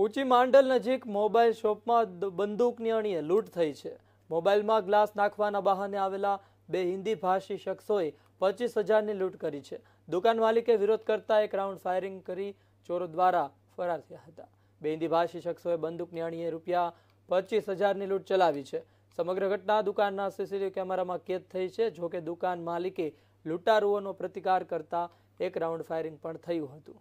ઊંચી માંડલ નજીક મોબાઈલ શોપમાં બંદૂકની અણીએ લૂંટ થઈ છે મોબાઈલમાં ગ્લાસ નાખવાના બહાને આવેલા બે હિન્દી ભાષી શખ્સોએ પચીસ હજારની લૂંટ કરી છે દુકાન માલિકે વિરોધ કરતા એક રાઉન્ડ ફાયરિંગ કરી ચોરો દ્વારા ફરાર થયા હતા બે હિન્દી ભાષી શખ્સોએ બંદૂકની અણીએ રૂપિયા પચીસ હજારની લૂંટ ચલાવી છે સમગ્ર ઘટના દુકાનના સીસીટીવી કેમેરામાં કેદ થઈ છે જોકે દુકાન માલિકે લૂંટારૂઓનો પ્રતિકાર કરતા એક રાઉન્ડ ફાયરિંગ પણ થયું હતું